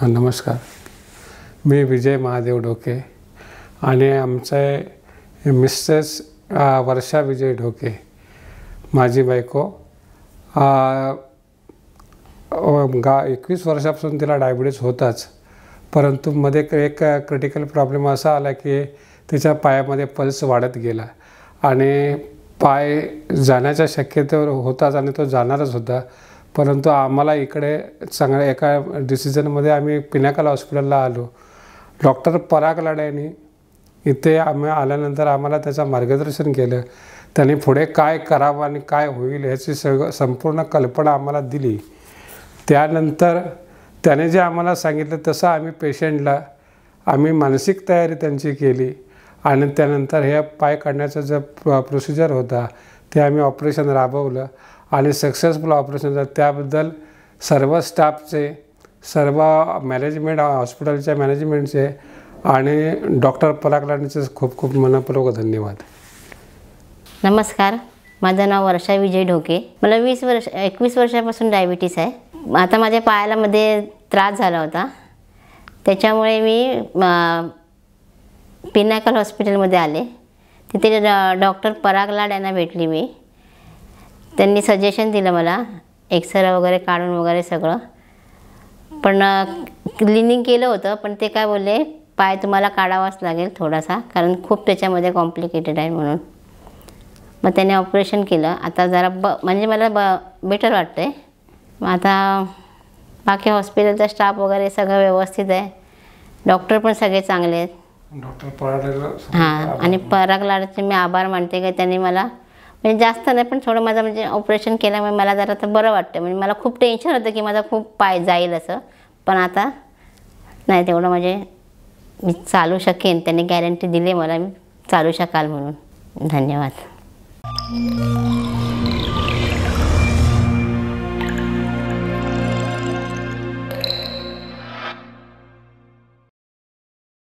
हां नमस्कार मी विजय महादेव ढोके आणि आमचे मिसेस वर्षा विजय ढोके माझी बायको गा एकवीस वर्षापासून तिला डायबिटीज होताच परंतु मध्ये एक क्रिटिकल प्रॉब्लेम असा आला की तिच्या पायामध्ये पल्स वाढत गेला आणि पाय जाण्याच्या शक्यतेवर होताच आणि तो जाणारच होता परंतु आम्हाला इकडे चांगल्या एका डिसिजनमध्ये आम्ही पिनाकला हॉस्पिटलला आलो डॉक्टर पराग लाड्यानी इथे आम्ही आल्यानंतर आम्हाला त्याचं मार्गदर्शन केलं त्यांनी पुढे काय करावं आणि काय होईल ह्याची सग संपूर्ण कल्पना आम्हाला दिली त्यानंतर त्याने जे आम्हाला सांगितलं तसं आम्ही पेशंटला आम्ही मानसिक तयारी त्यांची केली आणि त्यानंतर हे पाय काढण्याचा जो प्रोसिजर होता ते आम्ही ऑपरेशन राबवलं आणि सक्सेसफुल ऑपरेशन झालं त्याबद्दल सर्व स्टाफचे सर्व मॅनेजमेंट हॉस्पिटलच्या मॅनेजमेंटचे आणि डॉक्टर पलाकलांचे खूप खूप मनपूर्वक धन्यवाद नमस्कार माझं नाव वर्षा विजय ढोके मला वीस वर्ष एकवीस वर्षापासून डायबिटीस आहे आता माझ्या पायालामध्ये त्रास झाला होता त्याच्यामुळे मी पिनाकल हॉस्पिटलमध्ये आले तिथे डॉक्टर पराग लाड यांना भेटली मी त्यांनी सजेशन दिलं मला एक्सरे वगैरे काढून वगैरे सगळं पण क्लिनिंग केलं होतं पण ते काय बोलले पाय तुम्हाला काढावाच लागेल थोडासा कारण खूप त्याच्यामध्ये कॉम्प्लिकेटेड आहे म्हणून मग त्याने ऑपरेशन केलं आता जरा ब म्हणजे मला ब बेटर वाटतं आहे मग आता बाकी हॉस्पिटलचा स्टाफ वगैरे सगळं व्यवस्थित आहे डॉक्टर पण सगळे चांगले आहेत डॉक्टर हां आणि पराग लाडचे मी आभार मानते की त्यांनी मला म्हणजे जास्त नाही पण थोडं माझं म्हणजे ऑपरेशन केल्यामुळे मला जरा तर बरं वाटतं म्हणजे मला खूप टेन्शन होतं की माझा खूप पाय जाईल असं पण आता नाही तेवढं म्हणजे मी चालू शकेन त्यांनी गॅरंटी दिली मला मी चालू शकाल म्हणून धन्यवाद